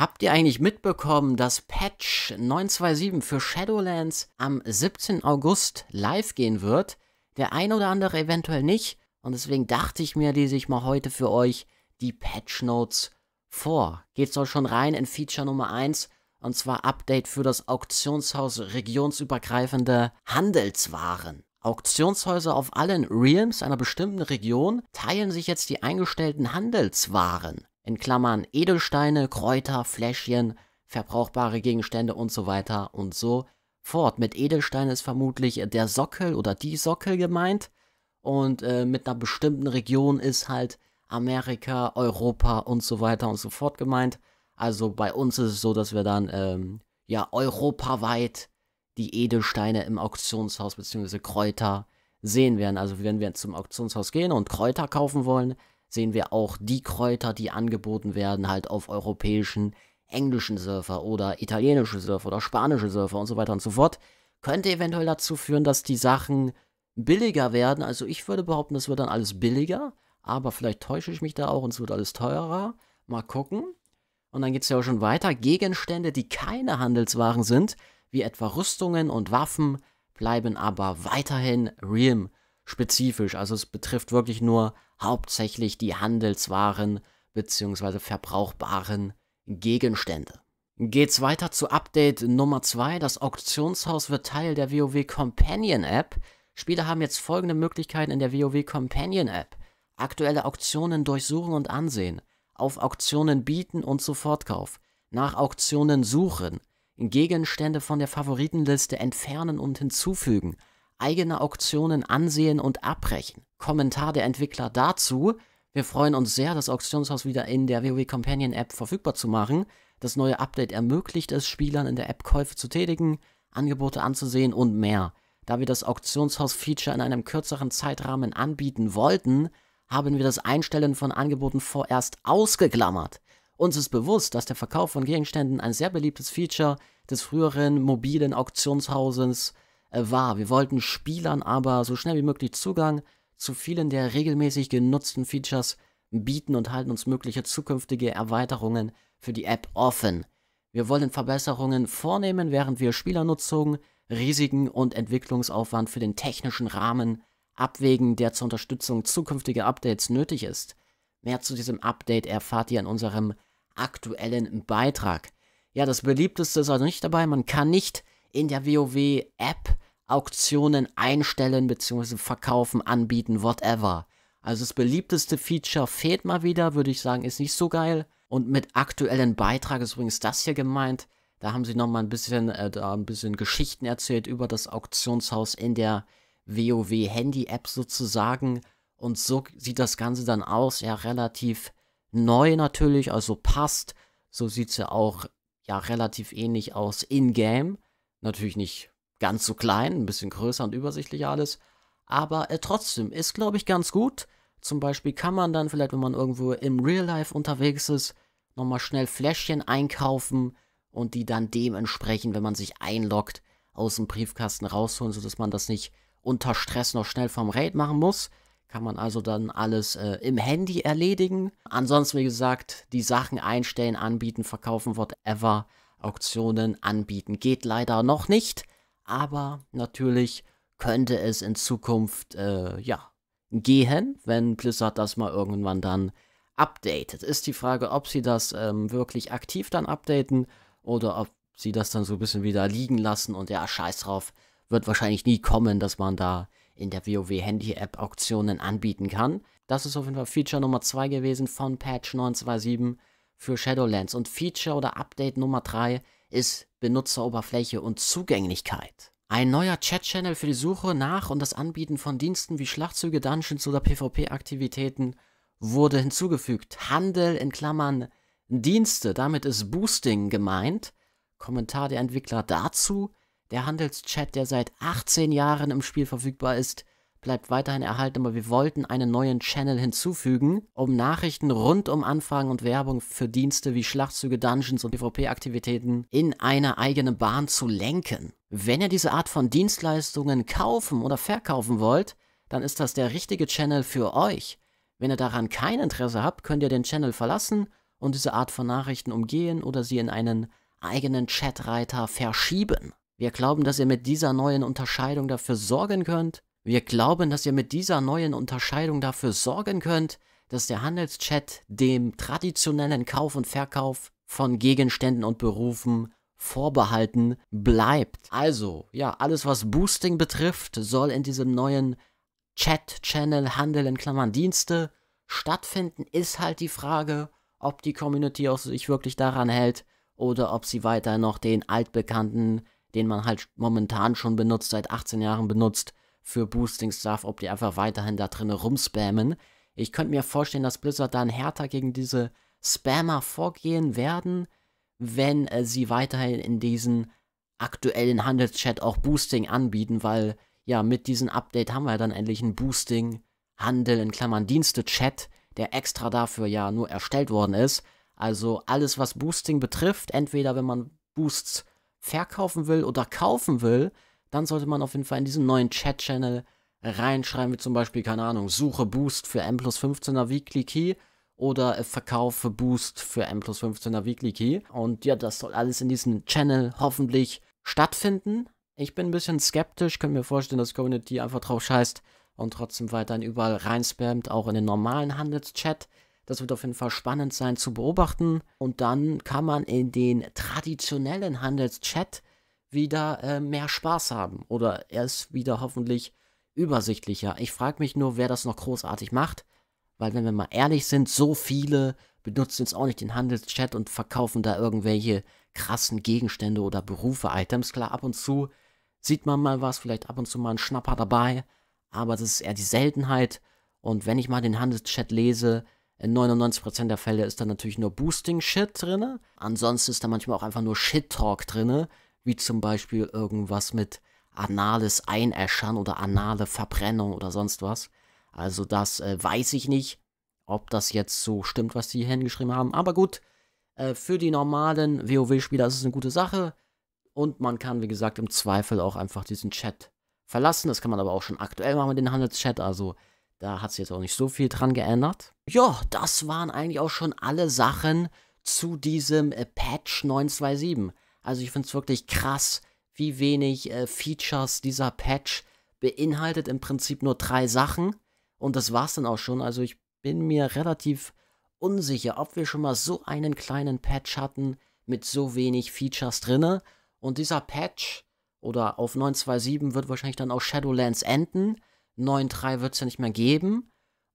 Habt ihr eigentlich mitbekommen, dass Patch 927 für Shadowlands am 17. August live gehen wird? Der ein oder andere eventuell nicht. Und deswegen dachte ich mir, lese ich mal heute für euch die Patch Notes vor. Geht's euch schon rein in Feature Nummer 1 und zwar Update für das Auktionshaus regionsübergreifende Handelswaren. Auktionshäuser auf allen Realms einer bestimmten Region teilen sich jetzt die eingestellten Handelswaren in Klammern Edelsteine, Kräuter, Fläschchen, verbrauchbare Gegenstände und so weiter und so fort. Mit Edelsteinen ist vermutlich der Sockel oder die Sockel gemeint und äh, mit einer bestimmten Region ist halt Amerika, Europa und so weiter und so fort gemeint. Also bei uns ist es so, dass wir dann ähm, ja europaweit die Edelsteine im Auktionshaus bzw. Kräuter sehen werden. Also wenn wir zum Auktionshaus gehen und Kräuter kaufen wollen, sehen wir auch die Kräuter, die angeboten werden, halt auf europäischen, englischen Surfer oder italienische Surfer oder spanische Surfer und so weiter und so fort. Könnte eventuell dazu führen, dass die Sachen billiger werden. Also ich würde behaupten, es wird dann alles billiger, aber vielleicht täusche ich mich da auch und es wird alles teurer. Mal gucken. Und dann geht es ja auch schon weiter. Gegenstände, die keine Handelswaren sind, wie etwa Rüstungen und Waffen, bleiben aber weiterhin Realm-spezifisch. Also es betrifft wirklich nur hauptsächlich die Handelswaren bzw. verbrauchbaren Gegenstände. Geht's weiter zu Update Nummer 2. Das Auktionshaus wird Teil der WoW Companion App. Spieler haben jetzt folgende Möglichkeiten in der WoW Companion App. Aktuelle Auktionen durchsuchen und ansehen. Auf Auktionen bieten und Sofortkauf. Nach Auktionen suchen. Gegenstände von der Favoritenliste entfernen und hinzufügen eigene Auktionen ansehen und abbrechen. Kommentar der Entwickler dazu. Wir freuen uns sehr, das Auktionshaus wieder in der WoW Companion App verfügbar zu machen. Das neue Update ermöglicht es Spielern in der App Käufe zu tätigen, Angebote anzusehen und mehr. Da wir das Auktionshaus-Feature in einem kürzeren Zeitrahmen anbieten wollten, haben wir das Einstellen von Angeboten vorerst ausgeklammert. Uns ist bewusst, dass der Verkauf von Gegenständen ein sehr beliebtes Feature des früheren mobilen Auktionshauses ist. Äh, war. Wir wollten Spielern aber so schnell wie möglich Zugang zu vielen der regelmäßig genutzten Features bieten und halten uns mögliche zukünftige Erweiterungen für die App offen. Wir wollen Verbesserungen vornehmen, während wir Spielernutzung, Risiken und Entwicklungsaufwand für den technischen Rahmen abwägen, der zur Unterstützung zukünftiger Updates nötig ist. Mehr zu diesem Update erfahrt ihr in unserem aktuellen Beitrag. Ja, das beliebteste ist also nicht dabei. Man kann nicht in der WoW-App Auktionen einstellen bzw. verkaufen, anbieten, whatever. Also das beliebteste Feature fehlt mal wieder, würde ich sagen, ist nicht so geil. Und mit aktuellen Beitrag ist übrigens das hier gemeint. Da haben sie nochmal ein bisschen, äh, da ein bisschen Geschichten erzählt über das Auktionshaus in der WoW Handy App sozusagen. Und so sieht das Ganze dann aus. Ja, relativ neu natürlich, also passt. So sieht es ja auch ja relativ ähnlich aus in-game. Natürlich nicht ganz so klein, ein bisschen größer und übersichtlich alles. Aber äh, trotzdem ist, glaube ich, ganz gut. Zum Beispiel kann man dann vielleicht, wenn man irgendwo im Real Life unterwegs ist, nochmal schnell Fläschchen einkaufen und die dann dementsprechend, wenn man sich einloggt, aus dem Briefkasten rausholen, sodass man das nicht unter Stress noch schnell vom Raid machen muss. Kann man also dann alles äh, im Handy erledigen. Ansonsten, wie gesagt, die Sachen einstellen, anbieten, verkaufen, whatever. Auktionen anbieten geht leider noch nicht aber natürlich könnte es in Zukunft, äh, ja, gehen, wenn Blizzard das mal irgendwann dann updatet. Ist die Frage, ob sie das ähm, wirklich aktiv dann updaten oder ob sie das dann so ein bisschen wieder liegen lassen und ja, scheiß drauf, wird wahrscheinlich nie kommen, dass man da in der WoW Handy App Auktionen anbieten kann. Das ist auf jeden Fall Feature Nummer 2 gewesen von Patch 927 für Shadowlands und Feature oder Update Nummer 3 ist Benutzeroberfläche und Zugänglichkeit. Ein neuer Chat-Channel für die Suche nach und das Anbieten von Diensten wie Schlachtzüge, Dungeons oder PvP-Aktivitäten wurde hinzugefügt. Handel in Klammern Dienste, damit ist Boosting gemeint. Kommentar der Entwickler dazu. Der Handelschat, der seit 18 Jahren im Spiel verfügbar ist, bleibt weiterhin erhalten, aber wir wollten einen neuen Channel hinzufügen, um Nachrichten rund um Anfragen und Werbung für Dienste wie Schlachtzüge, Dungeons und PvP-Aktivitäten in eine eigene Bahn zu lenken. Wenn ihr diese Art von Dienstleistungen kaufen oder verkaufen wollt, dann ist das der richtige Channel für euch. Wenn ihr daran kein Interesse habt, könnt ihr den Channel verlassen und diese Art von Nachrichten umgehen oder sie in einen eigenen Chatreiter verschieben. Wir glauben, dass ihr mit dieser neuen Unterscheidung dafür sorgen könnt, wir glauben, dass ihr mit dieser neuen Unterscheidung dafür sorgen könnt, dass der Handelschat dem traditionellen Kauf und Verkauf von Gegenständen und Berufen vorbehalten bleibt. Also, ja, alles was Boosting betrifft, soll in diesem neuen Chat-Channel Handel in Klammern Dienste stattfinden, ist halt die Frage, ob die Community auch sich wirklich daran hält oder ob sie weiter noch den altbekannten, den man halt momentan schon benutzt, seit 18 Jahren benutzt, für Boosting-Stuff, ob die einfach weiterhin da drin rumspammen. Ich könnte mir vorstellen, dass Blizzard dann härter gegen diese Spammer vorgehen werden, wenn äh, sie weiterhin in diesen aktuellen Handelschat auch Boosting anbieten, weil ja, mit diesem Update haben wir dann endlich einen Boosting-Handel in Klammern Dienste-Chat, der extra dafür ja nur erstellt worden ist. Also alles, was Boosting betrifft, entweder wenn man Boosts verkaufen will oder kaufen will, dann sollte man auf jeden Fall in diesen neuen Chat-Channel reinschreiben, wie zum Beispiel, keine Ahnung, Suche Boost für M plus 15er Weekly Key oder Verkaufe Boost für M plus 15er Weekly Key. Und ja, das soll alles in diesem Channel hoffentlich stattfinden. Ich bin ein bisschen skeptisch, könnte mir vorstellen, dass Community einfach drauf scheißt und trotzdem weiterhin überall reinspammt, auch in den normalen Handelschat. Das wird auf jeden Fall spannend sein zu beobachten. Und dann kann man in den traditionellen Handelschat wieder äh, mehr Spaß haben oder er ist wieder hoffentlich übersichtlicher. Ich frage mich nur, wer das noch großartig macht, weil wenn wir mal ehrlich sind, so viele benutzen jetzt auch nicht den Handelschat und verkaufen da irgendwelche krassen Gegenstände oder Berufe, Items. Klar, ab und zu sieht man mal was, vielleicht ab und zu mal ein Schnapper dabei, aber das ist eher die Seltenheit. Und wenn ich mal den Handelschat lese, in 99% der Fälle ist da natürlich nur Boosting-Shit drin. Ansonsten ist da manchmal auch einfach nur Shit-Talk drin, wie zum Beispiel irgendwas mit anales Einäschern oder anale Verbrennung oder sonst was. Also das äh, weiß ich nicht, ob das jetzt so stimmt, was die hier hingeschrieben haben. Aber gut, äh, für die normalen WoW-Spieler ist es eine gute Sache. Und man kann, wie gesagt, im Zweifel auch einfach diesen Chat verlassen. Das kann man aber auch schon aktuell machen mit dem Handelschat. Also da hat sich jetzt auch nicht so viel dran geändert. Ja, das waren eigentlich auch schon alle Sachen zu diesem äh, Patch 927. Also ich finde es wirklich krass, wie wenig äh, Features dieser Patch beinhaltet. Im Prinzip nur drei Sachen. Und das war's dann auch schon. Also ich bin mir relativ unsicher, ob wir schon mal so einen kleinen Patch hatten mit so wenig Features drinne. Und dieser Patch oder auf 9.2.7 wird wahrscheinlich dann auch Shadowlands enden. 9.3 wird es ja nicht mehr geben.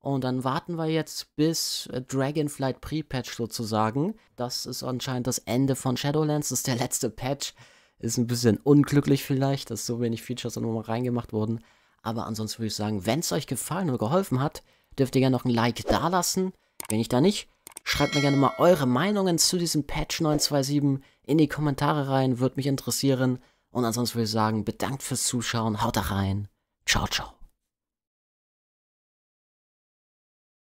Und dann warten wir jetzt bis äh, Dragonflight Pre-Patch sozusagen. Das ist anscheinend das Ende von Shadowlands. Das ist der letzte Patch. Ist ein bisschen unglücklich vielleicht, dass so wenig Features nochmal reingemacht wurden. Aber ansonsten würde ich sagen, wenn es euch gefallen oder geholfen hat, dürft ihr gerne noch ein Like dalassen. Wenn ich da nicht, schreibt mir gerne mal eure Meinungen zu diesem Patch 927 in die Kommentare rein. Würde mich interessieren. Und ansonsten würde ich sagen, bedankt fürs Zuschauen. Haut da rein. Ciao, ciao.